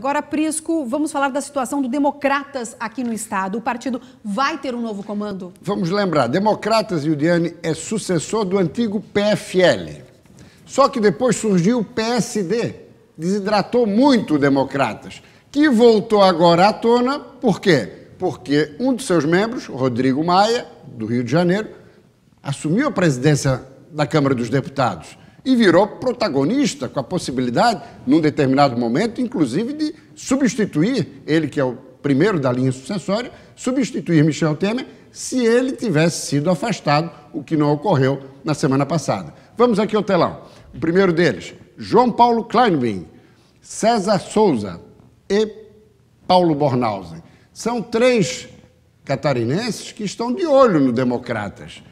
Agora, Prisco, vamos falar da situação do Democratas aqui no Estado. O partido vai ter um novo comando? Vamos lembrar, Democratas, Iuliane, é sucessor do antigo PFL. Só que depois surgiu o PSD, desidratou muito o Democratas, que voltou agora à tona, por quê? Porque um de seus membros, Rodrigo Maia, do Rio de Janeiro, assumiu a presidência da Câmara dos Deputados e virou protagonista, com a possibilidade, num determinado momento, inclusive, de substituir ele, que é o primeiro da linha sucessória, substituir Michel Temer, se ele tivesse sido afastado, o que não ocorreu na semana passada. Vamos aqui ao telão. O primeiro deles, João Paulo Kleinwing, César Souza e Paulo Bornhausen. São três catarinenses que estão de olho no Democratas.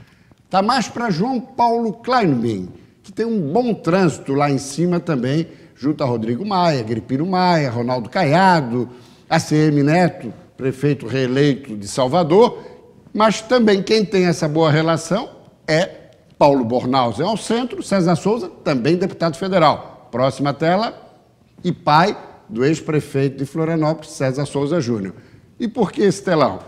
Está mais para João Paulo Kleinwing que tem um bom trânsito lá em cima também, junto a Rodrigo Maia, Gripino Maia, Ronaldo Caiado, ACM Neto, prefeito reeleito de Salvador, mas também quem tem essa boa relação é Paulo Bornhausen ao centro, César Souza, também deputado federal. Próxima tela, e pai do ex-prefeito de Florianópolis, César Souza Júnior. E por que esse telão?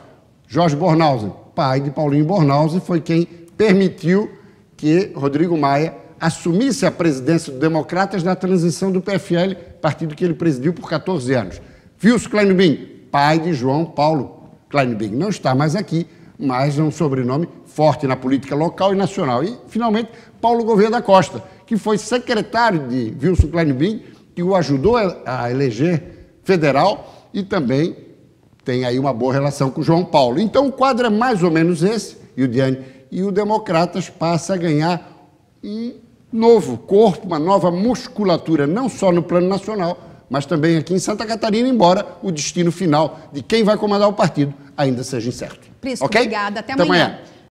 Jorge Bornhausen, pai de Paulinho Bornhausen, foi quem permitiu que Rodrigo Maia assumisse a presidência do Democratas na transição do PFL, partido que ele presidiu por 14 anos. Vilso Bing, pai de João Paulo Bing, não está mais aqui, mas é um sobrenome forte na política local e nacional. E, finalmente, Paulo Gouveia da Costa, que foi secretário de Wilson Bing que o ajudou a eleger federal e também tem aí uma boa relação com João Paulo. Então, o quadro é mais ou menos esse, e o Diane, e o Democratas passa a ganhar um novo corpo, uma nova musculatura, não só no plano nacional, mas também aqui em Santa Catarina, embora o destino final de quem vai comandar o partido ainda seja incerto. Prisco, okay? obrigada. Até amanhã. Até amanhã.